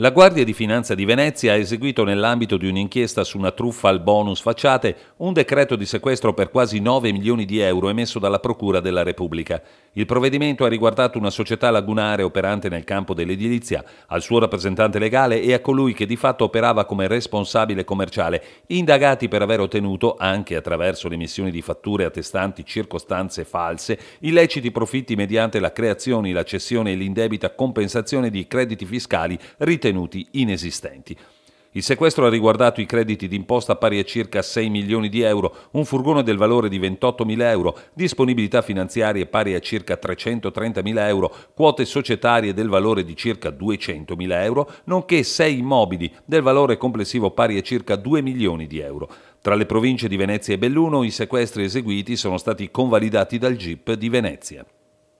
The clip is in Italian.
La Guardia di Finanza di Venezia ha eseguito nell'ambito di un'inchiesta su una truffa al bonus facciate un decreto di sequestro per quasi 9 milioni di euro emesso dalla Procura della Repubblica. Il provvedimento ha riguardato una società lagunare operante nel campo dell'edilizia, al suo rappresentante legale e a colui che di fatto operava come responsabile commerciale, indagati per aver ottenuto, anche attraverso l'emissione di fatture attestanti circostanze false, illeciti profitti mediante la creazione, la cessione e l'indebita compensazione di crediti fiscali ritenuti contenuti inesistenti. Il sequestro ha riguardato i crediti d'imposta pari a circa 6 milioni di euro, un furgone del valore di 28 mila euro, disponibilità finanziarie pari a circa 330 mila euro, quote societarie del valore di circa 200 mila euro, nonché 6 immobili del valore complessivo pari a circa 2 milioni di euro. Tra le province di Venezia e Belluno i sequestri eseguiti sono stati convalidati dal GIP di Venezia.